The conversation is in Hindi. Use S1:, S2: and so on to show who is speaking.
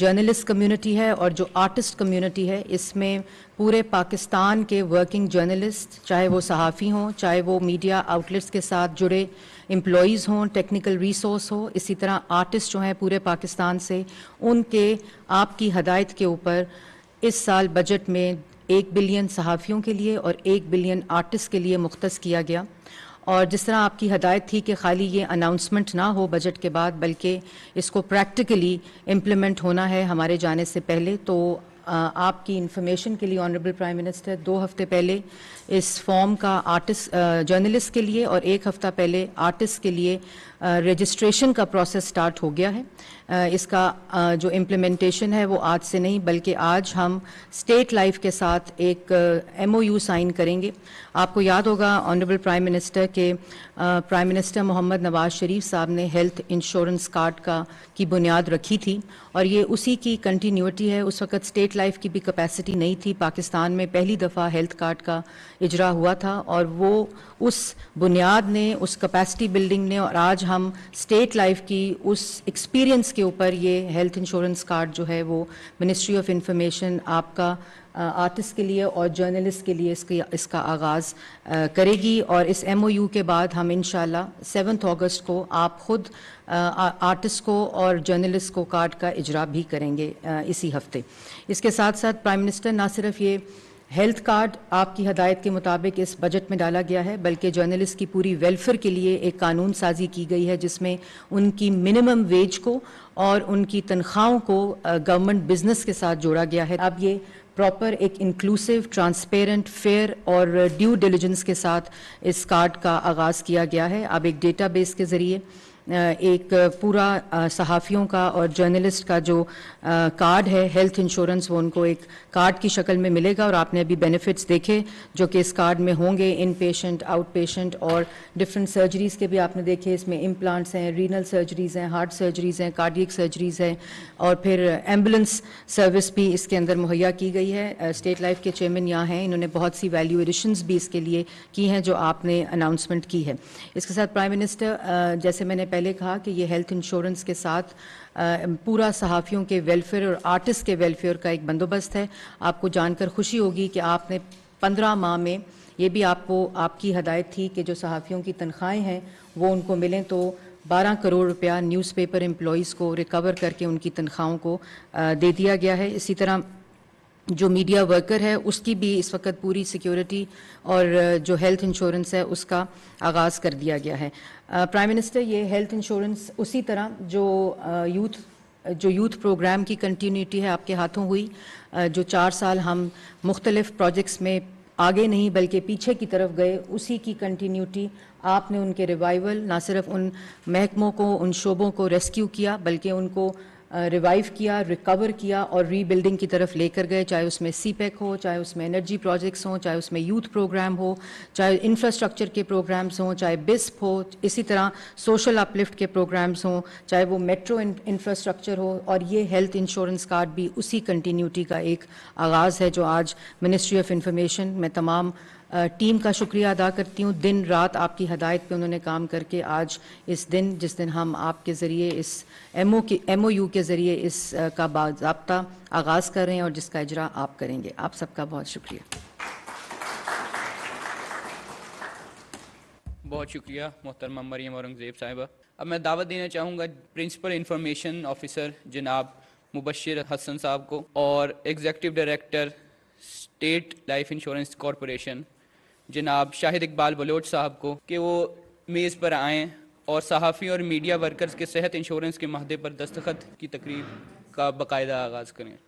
S1: जर्नलिस्ट कम्युनिटी है और जो आर्टिस्ट कम्युनिटी है इसमें पूरे पाकिस्तान के वर्किंग जर्नलिस्ट चाहे वो सहाफ़ी हों चाहे वो मीडिया आउटलेट्स के साथ जुड़े एम्प्लॉज़ हों टेक्निकल रिसोर्स हो इसी तरह आर्टिस्ट जो हैं पूरे पाकिस्तान से उनके आपकी हदायत के ऊपर इस साल बजट में एक बिलियन सहाफ़ियों के लिए और एक बिलियन आर्टिस्ट के लिए मुख्त किया गया और जिस तरह आपकी हदायत थी कि खाली ये अनाउंसमेंट ना हो बजट के बाद बल्कि इसको प्रैक्टिकली इम्प्लीमेंट होना है हमारे जाने से पहले तो आपकी इन्फॉर्मेशन के लिए ऑनरेबल प्राइम मिनिस्टर दो हफ्ते पहले इस फॉर्म का आर्टिस्ट जर्नलिस्ट के लिए और एक हफ्ता पहले आर्टिस्ट के लिए रजिस्ट्रेशन का प्रोसेस स्टार्ट हो गया है आ, इसका आ, जो इम्प्लीमेंटेशन है वो आज से नहीं बल्कि आज हम स्टेट लाइफ के साथ एक एमओयू साइन करेंगे आपको याद होगा ऑनरेबल प्राइम मिनिस्टर के प्राइम मिनिस्टर मोहम्मद नवाज शरीफ साहब ने हेल्थ इंश्योरेंस कार्ड का की बुनियाद रखी थी और ये उसी की कंटिन्यूटी है उस वक्त स्टेट लाइफ की भी कैपेसिटी नहीं थी पाकिस्तान में पहली दफ़ा हेल्थ कार्ड का इजरा हुआ था और वो उस बुनियाद ने उस कैपेसिटी बिल्डिंग ने और आज हम स्टेट लाइफ की उस एक्सपीरियंस के ऊपर ये हेल्थ इंश्योरेंस कार्ड जो है वो मिनिस्ट्री ऑफ इंफॉर्मेशन आपका आर्टिस्ट के लिए और जर्नलिस्ट के लिए इसकी इसका आगाज़ करेगी और इस एमओयू के बाद हम इन सेवन्थ अगस्त को आप खुद आर्टिस्ट को और जर्नलिस्ट को कार्ड का इजरा भी करेंगे इसी हफ्ते इसके साथ साथ प्राइम मिनिस्टर ना सिर्फ ये हेल्थ कार्ड आपकी हदायत के मुताबिक इस बजट में डाला गया है बल्कि जर्नलिस्ट की पूरी वेलफेयर के लिए एक कानून साजी की गई है जिसमें उनकी मिनिमम वेज को और उनकी तनख्वाहों को गवर्नमेंट बिजनेस के साथ जोड़ा गया है अब ये प्रॉपर एक इंक्लूसिव ट्रांसपेरेंट फेयर और ड्यू डिलीजेंस के साथ इस कार्ड का आगाज़ किया गया है अब एक डेटाबेस के ज़रिए एक पूरा सहाफ़ियों का और जर्नलिस्ट का जो कार्ड है हेल्थ इंश्योरेंस वो उनको एक कार्ड की शक्ल में मिलेगा और आपने अभी बेनिफिट्स देखे जो कि इस कार्ड में होंगे इन पेशेंट आउट पेशेंट और डिफरेंट सर्जरीज़ के भी आपने देखे इसमें इम्प्लांट्स हैं रीनल सर्जरीज़ हैं हार्ट सर्जरीज़ हैं कार्डियक सर्जरीज़ हैं और फिर एम्बुलेंस सर्विस भी इसके अंदर मुहैया की गई है स्टेट लाइफ के चेयरमैन यहाँ हैं इन्होंने बहुत सी वैल्यू एडिशंस भी इसके लिए की हैं जो आपने अनाउंसमेंट की है इसके साथ प्राइम मिनिस्टर जैसे मैंने पहले पहले कहा कि ये हेल्थ इंश्योरेंस के साथ पूरा सहाफ़ियों के वेलफेयर और आर्टिस्ट के वेलफेयर का एक बंदोबस्त है आपको जानकर खुशी होगी कि आपने पंद्रह माह में ये भी आपको आपकी हदायत थी कि जो सहाफ़ियों की तनख्वाहें हैं वो उनको मिलें तो 12 करोड़ रुपया न्यूज़पेपर एम्प्लॉज़ को रिकवर करके उनकी तनख्वाहों को दे दिया गया है इसी तरह जो मीडिया वर्कर है उसकी भी इस वक्त पूरी सिक्योरिटी और जो हेल्थ इंश्योरेंस है उसका आगाज़ कर दिया गया है प्राइम मिनिस्टर ये हेल्थ इंश्योरेंस उसी तरह जो यूथ जो यूथ प्रोग्राम की कंटिन्यूटी है आपके हाथों हुई जो चार साल हम मुख्तलिफ प्रोजेक्ट्स में आगे नहीं बल्कि पीछे की तरफ गए उसी की कंटिन्यूटी आपने उनके रिवाइवल ना सिर्फ उन महकमों को उन शोबों को रेस्क्यू किया बल्कि उनको रिवाइव किया रिकवर किया और रीबिल्डिंग की तरफ लेकर गए चाहे उसमें सीपैक e हो चाहे उसमें एनर्जी प्रोजेक्ट्स हों चाहे उसमें यूथ प्रोग्राम हो चाहे इंफ्रास्ट्रक्चर के प्रोग्राम्स हों चाहे बिस्प हो इसी तरह सोशल अपलिफ्ट के प्रोग्राम्स हों चाहे वो मेट्रो इंफ्रास्ट्रक्चर हो और ये हेल्थ इंश्योरेंस कार्ड भी उसी कंटिन्यूटी का एक आगाज़ है जो आज मिनिस्ट्री ऑफ इंफॉर्मेशन में तमाम टीम का शुक्रिया अदा करती हूँ दिन रात आपकी हदायत पे उन्होंने काम करके आज इस दिन जिस दिन हम आपके ज़रिए इस एम के एम के ज़रिए इस का बाबा आगाज़ कर रहे हैं और जिसका इजरा आप करेंगे आप सबका बहुत शुक्रिया
S2: बहुत शुक्रिया मोहतरमा मरीम औरंगज़ेब साहिबा अब मैं दावत देना चाहूँगा प्रिंसिपल इंफॉर्मेशन ऑफिसर जनाब मुबशर हसन साहब को और executive director State Life Insurance Corporation जनाब शाहिद इकबाल बलोच साहब को कि वो मेज़ पर आएँ और सहाफ़ी और मीडिया वर्कर्स के सेहत इंश्योरेंस के माहे पर दस्तखत की तकरीब का बाकायदा आगाज़ करें